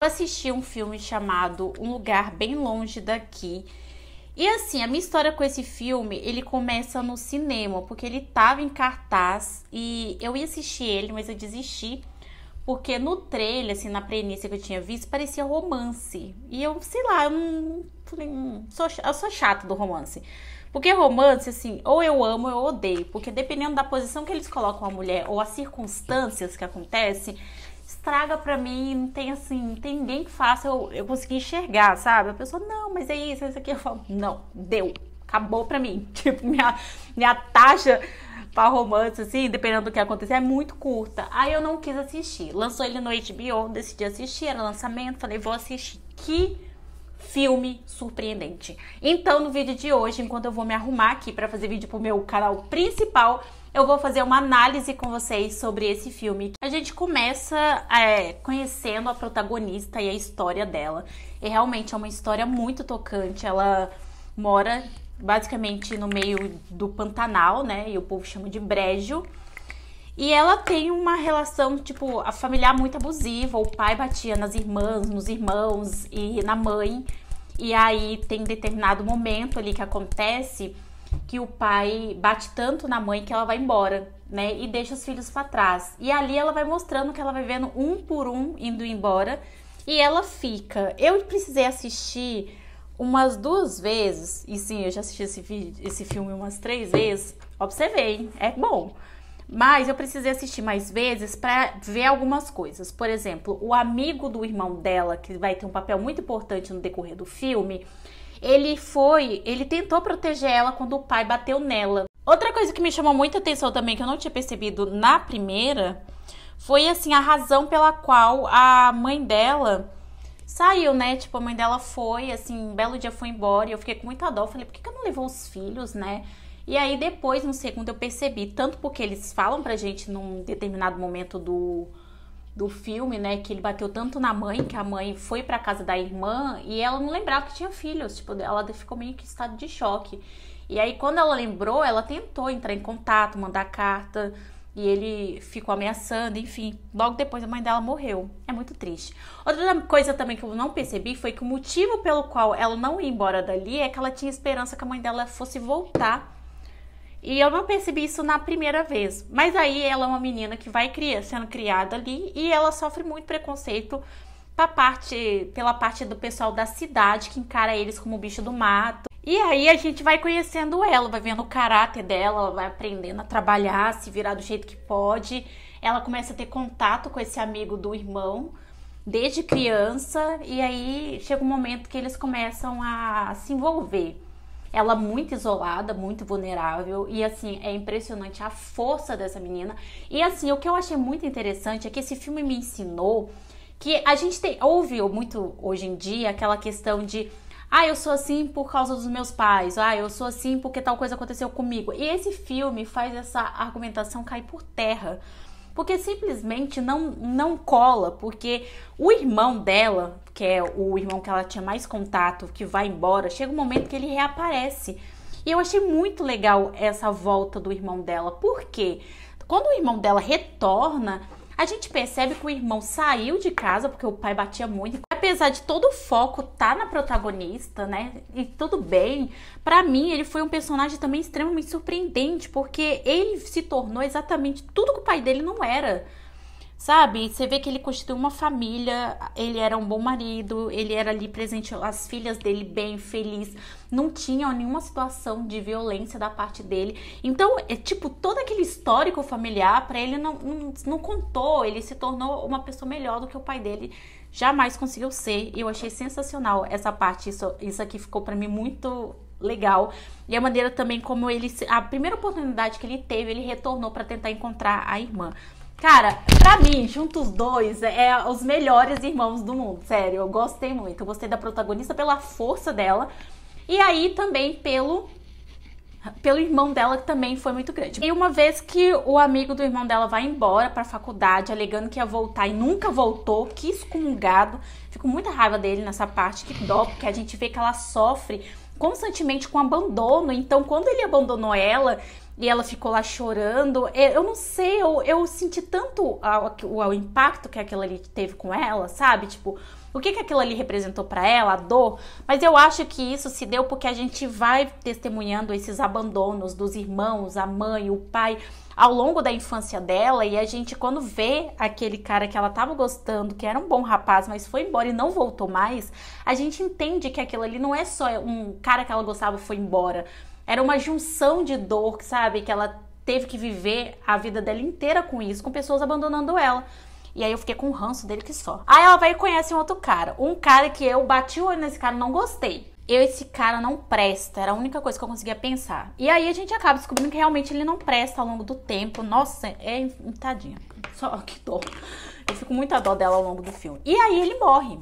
Eu assisti um filme chamado Um Lugar Bem Longe Daqui. E assim, a minha história com esse filme, ele começa no cinema, porque ele tava em cartaz e eu ia assistir ele, mas eu desisti. Porque no trailer, assim, na premissa que eu tinha visto, parecia romance. E eu, sei lá, eu não. Hum, sou, eu sou chata do romance. Porque romance, assim, ou eu amo ou eu odeio. Porque dependendo da posição que eles colocam a mulher ou as circunstâncias que acontecem, traga pra mim, não tem assim, não tem ninguém que faça eu, eu conseguir enxergar, sabe? A pessoa, não, mas é isso, é isso aqui. Eu falo, não, deu, acabou pra mim. Tipo, minha, minha taxa pra romance, assim, dependendo do que acontecer, é muito curta. Aí eu não quis assistir. Lançou ele no HBO, decidi assistir, era lançamento, falei, vou assistir. Que filme surpreendente. Então, no vídeo de hoje, enquanto eu vou me arrumar aqui para fazer vídeo pro meu canal principal, eu vou fazer uma análise com vocês sobre esse filme. A gente começa é, conhecendo a protagonista e a história dela. E realmente é uma história muito tocante. Ela mora basicamente no meio do Pantanal, né? E o povo chama de Brejo. E ela tem uma relação, tipo, a familiar muito abusiva. O pai batia nas irmãs, nos irmãos e na mãe. E aí tem determinado momento ali que acontece que o pai bate tanto na mãe que ela vai embora, né? E deixa os filhos para trás. E ali ela vai mostrando que ela vai vendo um por um indo embora e ela fica. Eu precisei assistir umas duas vezes, e sim, eu já assisti esse, esse filme umas três vezes. Observei, hein? é bom. Mas eu precisei assistir mais vezes para ver algumas coisas. Por exemplo, o amigo do irmão dela, que vai ter um papel muito importante no decorrer do filme, ele foi, ele tentou proteger ela quando o pai bateu nela. Outra coisa que me chamou muita atenção também, que eu não tinha percebido na primeira, foi assim a razão pela qual a mãe dela saiu, né? Tipo, a mãe dela foi, assim, um belo dia foi embora. E eu fiquei com muita dó. Falei, por que, que eu não levou os filhos, né? E aí depois, no segundo, eu percebi, tanto porque eles falam pra gente num determinado momento do, do filme, né, que ele bateu tanto na mãe, que a mãe foi pra casa da irmã e ela não lembrava que tinha filhos, tipo, ela ficou meio que em estado de choque. E aí quando ela lembrou, ela tentou entrar em contato, mandar carta, e ele ficou ameaçando, enfim. Logo depois a mãe dela morreu. É muito triste. Outra coisa também que eu não percebi foi que o motivo pelo qual ela não ia embora dali é que ela tinha esperança que a mãe dela fosse voltar e eu não percebi isso na primeira vez. Mas aí ela é uma menina que vai cria, sendo criada ali e ela sofre muito preconceito parte, pela parte do pessoal da cidade que encara eles como bicho do mato. E aí a gente vai conhecendo ela, vai vendo o caráter dela, ela vai aprendendo a trabalhar, se virar do jeito que pode. Ela começa a ter contato com esse amigo do irmão desde criança e aí chega um momento que eles começam a se envolver. Ela é muito isolada, muito vulnerável e assim, é impressionante a força dessa menina. E assim, o que eu achei muito interessante é que esse filme me ensinou que a gente tem, ouve muito hoje em dia aquela questão de ah, eu sou assim por causa dos meus pais. Ah, eu sou assim porque tal coisa aconteceu comigo. E esse filme faz essa argumentação cair por terra porque simplesmente não, não cola, porque o irmão dela, que é o irmão que ela tinha mais contato, que vai embora, chega um momento que ele reaparece. E eu achei muito legal essa volta do irmão dela, porque quando o irmão dela retorna, a gente percebe que o irmão saiu de casa porque o pai batia muito. Apesar de todo o foco tá na protagonista, né? E tudo bem. Para mim, ele foi um personagem também extremamente surpreendente, porque ele se tornou exatamente tudo que o pai dele não era. Sabe? Você vê que ele constituiu uma família, ele era um bom marido, ele era ali presente, as filhas dele bem, feliz, não tinham nenhuma situação de violência da parte dele. Então, é tipo, todo aquele histórico familiar para ele não, não, não contou, ele se tornou uma pessoa melhor do que o pai dele jamais conseguiu ser. E eu achei sensacional essa parte, isso, isso aqui ficou para mim muito legal. E a maneira também como ele, a primeira oportunidade que ele teve, ele retornou para tentar encontrar a irmã. Cara, pra mim, juntos dois, é, é os melhores irmãos do mundo. Sério, eu gostei muito. Eu gostei da protagonista pela força dela. E aí também pelo pelo irmão dela que também foi muito grande. E uma vez que o amigo do irmão dela vai embora para a faculdade, alegando que ia voltar e nunca voltou, que excomungado, fico com muita raiva dele nessa parte, que dó, porque a gente vê que ela sofre constantemente com abandono. Então, quando ele abandonou ela, e ela ficou lá chorando. É, eu não sei, eu, eu senti tanto o, impacto que aquilo ali teve com ela, sabe? Tipo, o que, que aquilo ali representou para ela, a dor. Mas eu acho que isso se deu porque a gente vai testemunhando esses abandonos dos irmãos, a mãe, o pai, ao longo da infância dela. E a gente, quando vê aquele cara que ela tava gostando, que era um bom rapaz, mas foi embora e não voltou mais, a gente entende que aquilo ali não é só um cara que ela gostava foi embora era uma junção de dor, sabe? Que ela teve que viver a vida dela inteira com isso, com pessoas abandonando ela. E aí eu fiquei com o ranço dele que só. Aí ela vai e conhece um outro cara. Um cara que eu bati o olho nesse cara não gostei. Eu, esse cara não presta, era a única coisa que eu conseguia pensar. E aí a gente acaba descobrindo que realmente ele não presta ao longo do tempo. Nossa, é tadinha. Só que dor. Eu fico muito a dó dela ao longo do filme. E aí ele morre.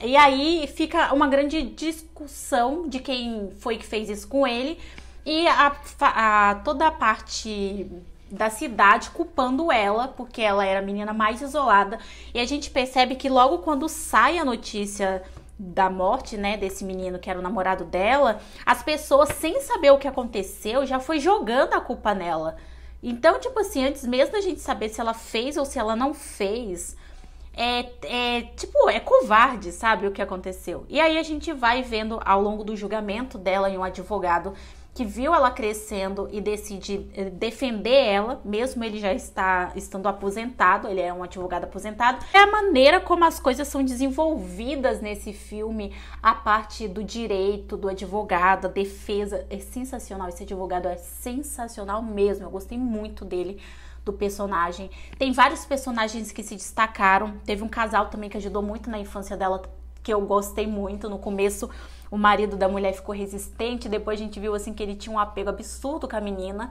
E aí fica uma grande discussão de quem foi que fez isso com ele e a, a, toda a parte da cidade culpando ela, porque ela era a menina mais isolada. E a gente percebe que logo quando sai a notícia da morte, né, desse menino que era o namorado dela, as pessoas, sem saber o que aconteceu, já foi jogando a culpa nela. Então, tipo assim, antes mesmo da gente saber se ela fez ou se ela não fez, é, é, tipo, é covarde, sabe, o que aconteceu. E aí a gente vai vendo ao longo do julgamento dela e um advogado que viu ela crescendo e decide eh, defender ela, mesmo ele já está estando aposentado, ele é um advogado aposentado. É a maneira como as coisas são desenvolvidas nesse filme, a parte do direito, do advogado, a defesa é sensacional. Esse advogado é sensacional mesmo. Eu gostei muito dele do personagem. Tem vários personagens que se destacaram. Teve um casal também que ajudou muito na infância dela, que eu gostei muito no começo o marido da mulher ficou resistente, depois a gente viu assim que ele tinha um apego absurdo com a menina.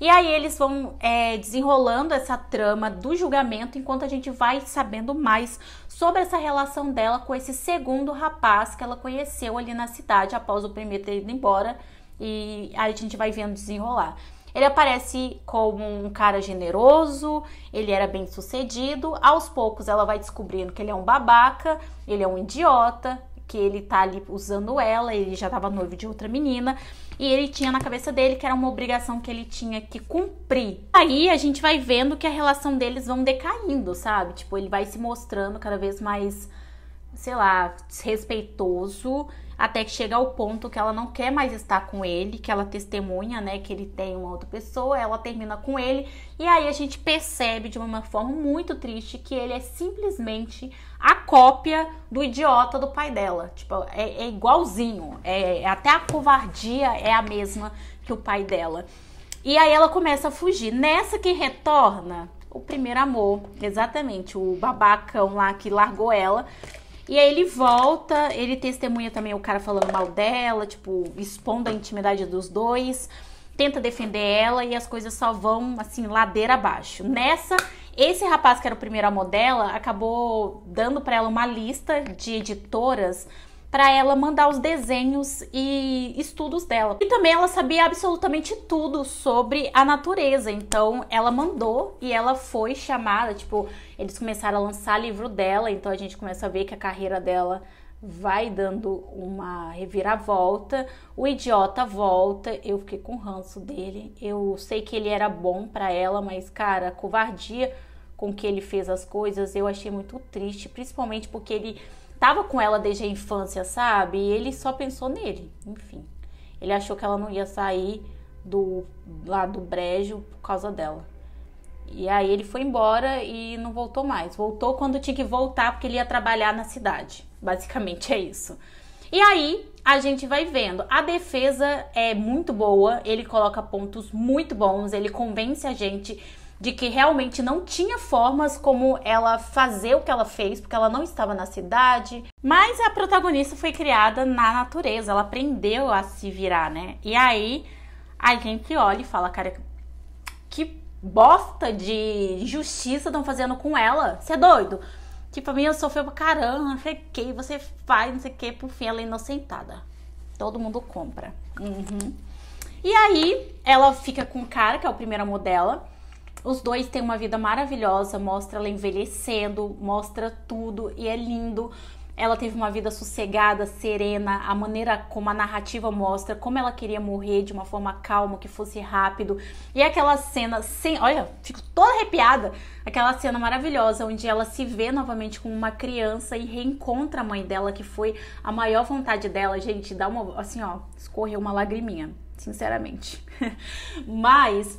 E aí eles vão é, desenrolando essa trama do julgamento enquanto a gente vai sabendo mais sobre essa relação dela com esse segundo rapaz que ela conheceu ali na cidade após o primeiro ter ido embora. E aí a gente vai vendo desenrolar. Ele aparece como um cara generoso, ele era bem sucedido. Aos poucos ela vai descobrindo que ele é um babaca, ele é um idiota, que ele tá ali usando ela, ele já tava noivo de outra menina, e ele tinha na cabeça dele que era uma obrigação que ele tinha que cumprir. Aí a gente vai vendo que a relação deles vão decaindo, sabe? Tipo, ele vai se mostrando cada vez mais, sei lá, desrespeitoso até que chega ao ponto que ela não quer mais estar com ele, que ela testemunha, né, que ele tem uma outra pessoa, ela termina com ele, e aí a gente percebe de uma forma muito triste que ele é simplesmente a cópia do idiota do pai dela. Tipo, é, é igualzinho, é, é até a covardia é a mesma que o pai dela. E aí ela começa a fugir. Nessa que retorna, o primeiro amor, exatamente, o babacão lá que largou ela, e aí ele volta, ele testemunha também o cara falando mal dela, tipo, expondo a intimidade dos dois, tenta defender ela e as coisas só vão, assim, ladeira abaixo. Nessa, esse rapaz que era o primeiro amor dela acabou dando para ela uma lista de editoras para ela mandar os desenhos e estudos dela. E também ela sabia absolutamente tudo sobre a natureza, então ela mandou e ela foi chamada, tipo, eles começaram a lançar livro dela, então a gente começa a ver que a carreira dela vai dando uma reviravolta, o idiota volta, eu fiquei com ranço dele. Eu sei que ele era bom para ela, mas cara, covardia com que ele fez as coisas, eu achei muito triste, principalmente porque ele tava com ela desde a infância, sabe? E ele só pensou nele, enfim. Ele achou que ela não ia sair do lá do brejo por causa dela. E aí ele foi embora e não voltou mais. Voltou quando tinha que voltar porque ele ia trabalhar na cidade. Basicamente é isso. E aí a gente vai vendo. A defesa é muito boa, ele coloca pontos muito bons, ele convence a gente de que realmente não tinha formas como ela fazer o que ela fez, porque ela não estava na cidade. Mas a protagonista foi criada na natureza, ela aprendeu a se virar, né? E aí a gente olha e fala, cara, que bosta de justiça estão fazendo com ela. Você é doido? Tipo, a minha sofreu pra caramba, não sei o que, você faz, não sei o que, por fim ela é inocentada. Todo mundo compra. Uhum. E aí, ela fica com o cara, que é o primeiro amor dela. Os dois têm uma vida maravilhosa, mostra ela envelhecendo, mostra tudo e é lindo. Ela teve uma vida sossegada, serena, a maneira como a narrativa mostra, como ela queria morrer de uma forma calma, que fosse rápido. E aquela cena, sem, olha, fico toda arrepiada, aquela cena maravilhosa onde ela se vê novamente com uma criança e reencontra a mãe dela, que foi a maior vontade dela, gente, dá uma, assim, ó, escorreu uma lagriminha, sinceramente. Mas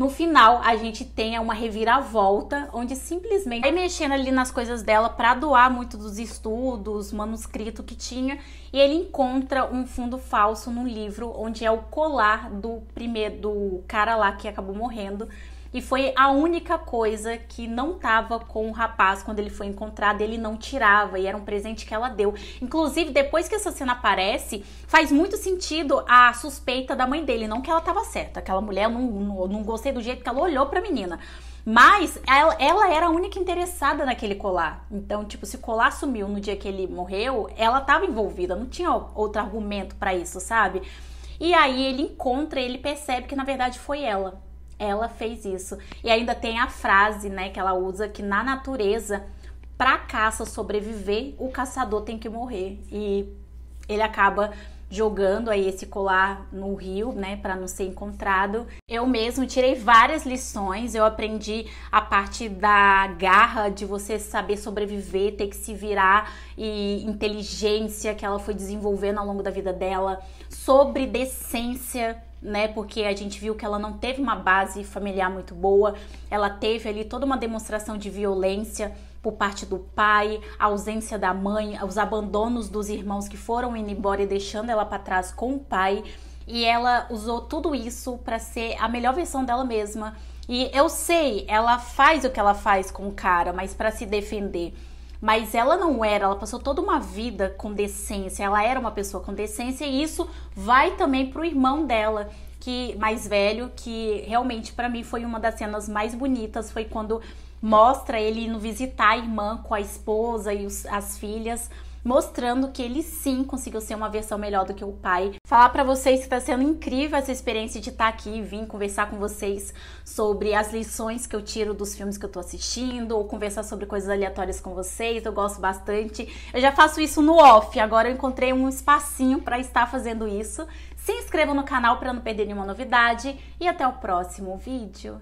no final a gente tenha uma reviravolta onde simplesmente vai mexendo ali nas coisas dela para doar muito dos estudos, manuscrito que tinha, e ele encontra um fundo falso no livro onde é o colar do primeiro do cara lá que acabou morrendo e foi a única coisa que não tava com o rapaz quando ele foi encontrado, ele não tirava, e era um presente que ela deu. Inclusive, depois que essa cena aparece, faz muito sentido a suspeita da mãe dele, não que ela tava certa, aquela mulher, eu não, não, não gostei do jeito que ela olhou pra menina. Mas ela, ela, era a única interessada naquele colar. Então, tipo, se o colar sumiu no dia que ele morreu, ela estava envolvida, não tinha outro argumento para isso, sabe? E aí ele encontra, ele percebe que na verdade foi ela ela fez isso. E ainda tem a frase, né, que ela usa que na natureza, para caça sobreviver, o caçador tem que morrer. E ele acaba jogando aí esse colar no rio, né, para não ser encontrado. Eu mesmo tirei várias lições, eu aprendi a parte da garra de você saber sobreviver, ter que se virar e inteligência que ela foi desenvolvendo ao longo da vida dela, sobre decência né? Porque a gente viu que ela não teve uma base familiar muito boa, ela teve ali toda uma demonstração de violência por parte do pai, a ausência da mãe, os abandonos dos irmãos que foram indo embora e deixando ela para trás com o pai, e ela usou tudo isso para ser a melhor versão dela mesma. E eu sei, ela faz o que ela faz com o cara, mas para se defender mas ela não era, ela passou toda uma vida com decência, ela era uma pessoa com decência e isso vai também pro irmão dela, que mais velho, que realmente para mim foi uma das cenas mais bonitas, foi quando mostra ele indo visitar a irmã com a esposa e os, as filhas mostrando que ele sim conseguiu ser uma versão melhor do que o pai. Falar para vocês que está sendo incrível essa experiência de estar tá aqui e vir conversar com vocês sobre as lições que eu tiro dos filmes que eu tô assistindo, ou conversar sobre coisas aleatórias com vocês, eu gosto bastante. Eu já faço isso no off, agora eu encontrei um espacinho para estar fazendo isso. Se inscreva no canal para não perder nenhuma novidade e até o próximo vídeo.